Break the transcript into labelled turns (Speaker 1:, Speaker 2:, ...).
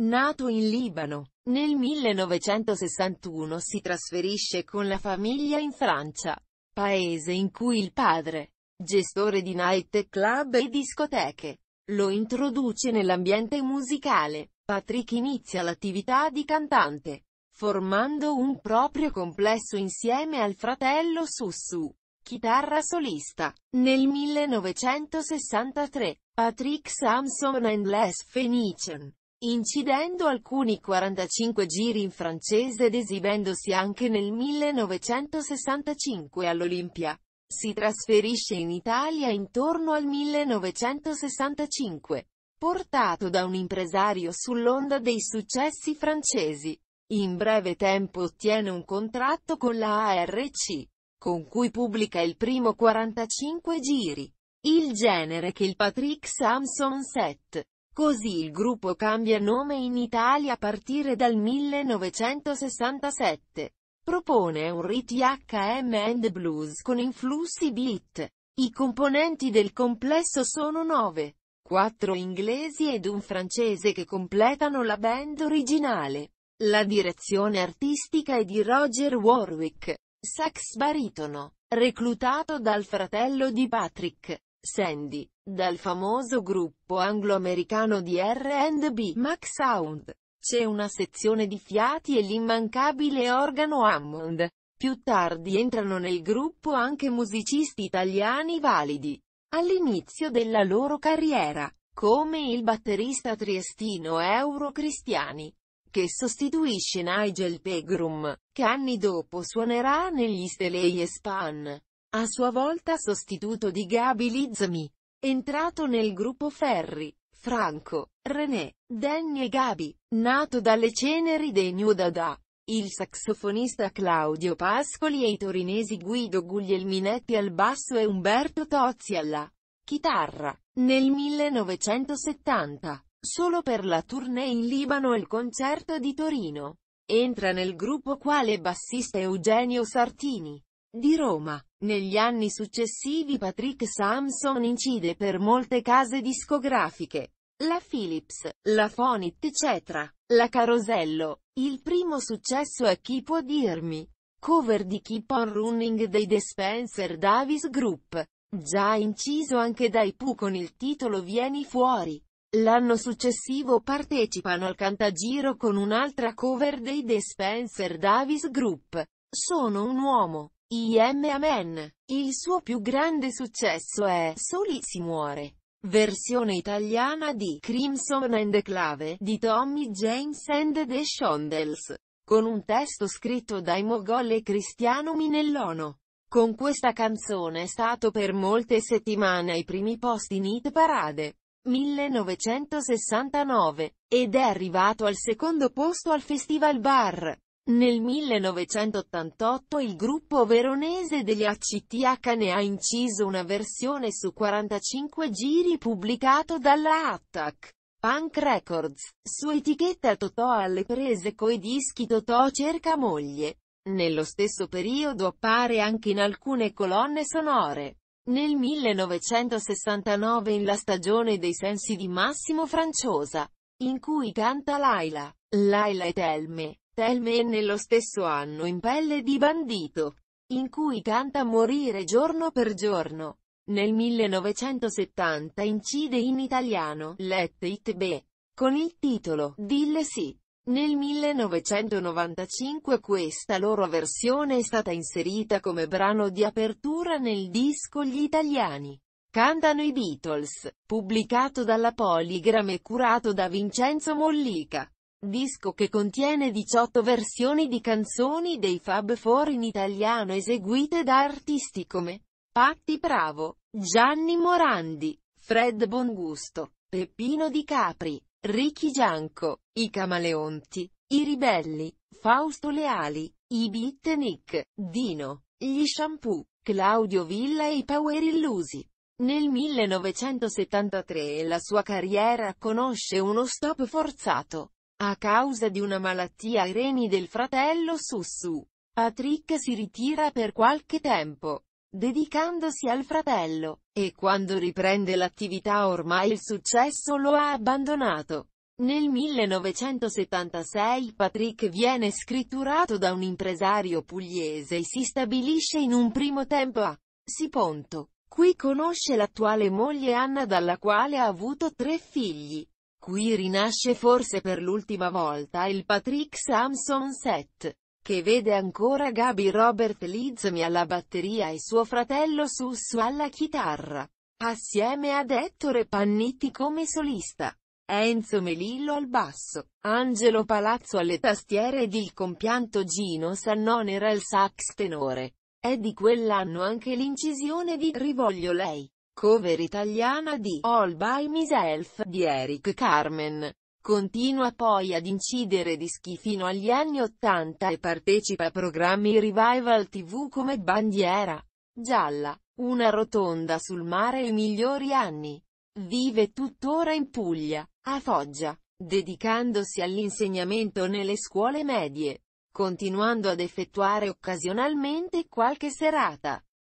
Speaker 1: Nato in Libano, nel 1961 si trasferisce con la famiglia in Francia, paese in cui il padre, gestore di night club e discoteche, lo introduce nell'ambiente musicale. Patrick inizia l'attività di cantante, formando un proprio complesso insieme al fratello Sussu, chitarra solista. Nel 1963, Patrick Samson and Les Phoenician incidendo alcuni 45 giri in francese ed esibendosi anche nel 1965 all'Olimpia. Si trasferisce in Italia intorno al 1965, portato da un impresario sull'onda dei successi francesi. In breve tempo ottiene un contratto con la ARC, con cui pubblica il primo 45 giri. Il genere che il Patrick Samson Set Così il gruppo cambia nome in Italia a partire dal 1967. Propone un rit HM and blues con influssi beat. I componenti del complesso sono nove, quattro inglesi ed un francese che completano la band originale. La direzione artistica è di Roger Warwick, sax baritono, reclutato dal fratello di Patrick. Sandy, dal famoso gruppo anglo-americano di R&B Max Sound. C'è una sezione di fiati e l'immancabile organo Hammond. Più tardi entrano nel gruppo anche musicisti italiani validi. All'inizio della loro carriera, come il batterista triestino Euro Cristiani, che sostituisce Nigel Pegrum, che anni dopo suonerà negli Stelei e Span a sua volta sostituto di Gabi Lizmi. Entrato nel gruppo Ferri, Franco, René, Danny e Gabi, nato dalle ceneri dei New Dada. Il saxofonista Claudio Pascoli e i torinesi Guido Guglielminetti al basso e Umberto Tozzi alla chitarra. Nel 1970, solo per la tournée in Libano e il concerto di Torino, entra nel gruppo quale bassista Eugenio Sartini di Roma. Negli anni successivi Patrick Samson incide per molte case discografiche. La Philips, la Fonit eccetera, la Carosello. Il primo successo è Chi può dirmi? Cover di Keep on Running dei The Spencer Davis Group. Già inciso anche dai Pooh con il titolo Vieni fuori. L'anno successivo partecipano al Cantagiro con un'altra cover dei The Spencer Davis Group. Sono un uomo. I.M. Amen. Il suo più grande successo è Soli si muore. Versione italiana di Crimson and Clave di Tommy James and the Shondells. Con un testo scritto dai Mogol e Cristiano Minellono. Con questa canzone è stato per molte settimane ai primi posti in Hit Parade 1969 ed è arrivato al secondo posto al Festival Bar. Nel 1988 il gruppo veronese degli ACTH ne ha inciso una versione su 45 giri pubblicato dalla Attac. Punk Records, su etichetta Totò alle prese coi dischi Totò cerca moglie. Nello stesso periodo appare anche in alcune colonne sonore. Nel 1969 in la stagione dei sensi di Massimo Franciosa, in cui canta Laila, Laila e Telme. Telme e nello stesso anno In pelle di bandito, in cui canta Morire giorno per giorno. Nel 1970 incide in italiano Let It Be, con il titolo Dille Sì. Nel 1995 questa loro versione è stata inserita come brano di apertura nel disco Gli Italiani. Cantano i Beatles, pubblicato dalla Polygram e curato da Vincenzo Mollica. Disco che contiene 18 versioni di canzoni dei Fab Four in italiano eseguite da artisti come Patti Bravo, Gianni Morandi, Fred Bongusto, Peppino Di Capri, Ricky Gianco, I Camaleonti, I Ribelli, Fausto Leali, I Beat Nick, Dino, Gli Shampoo, Claudio Villa e i Power Illusi. Nel 1973 la sua carriera conosce uno stop forzato. A causa di una malattia ai reni del fratello Sussu, Patrick si ritira per qualche tempo, dedicandosi al fratello, e quando riprende l'attività ormai il successo lo ha abbandonato. Nel 1976 Patrick viene scritturato da un impresario pugliese e si stabilisce in un primo tempo a Siponto. Qui conosce l'attuale moglie Anna dalla quale ha avuto tre figli qui rinasce forse per l'ultima volta il Patrick Samson set, che vede ancora Gaby Robert Lizmi alla batteria e suo fratello Sussu alla chitarra, assieme ad Ettore Pannitti come solista. Enzo Melillo al basso, Angelo Palazzo alle tastiere ed il compianto Gino Sannonera al sax tenore. È di quell'anno anche l'incisione di Rivoglio lei cover italiana di All by Myself di Eric Carmen. Continua poi ad incidere dischi fino agli anni 80 e partecipa a programmi revival tv come Bandiera, Gialla, Una rotonda sul mare e Migliori anni. Vive tuttora in Puglia, a Foggia, dedicandosi all'insegnamento nelle scuole medie, continuando ad effettuare occasionalmente qualche serata.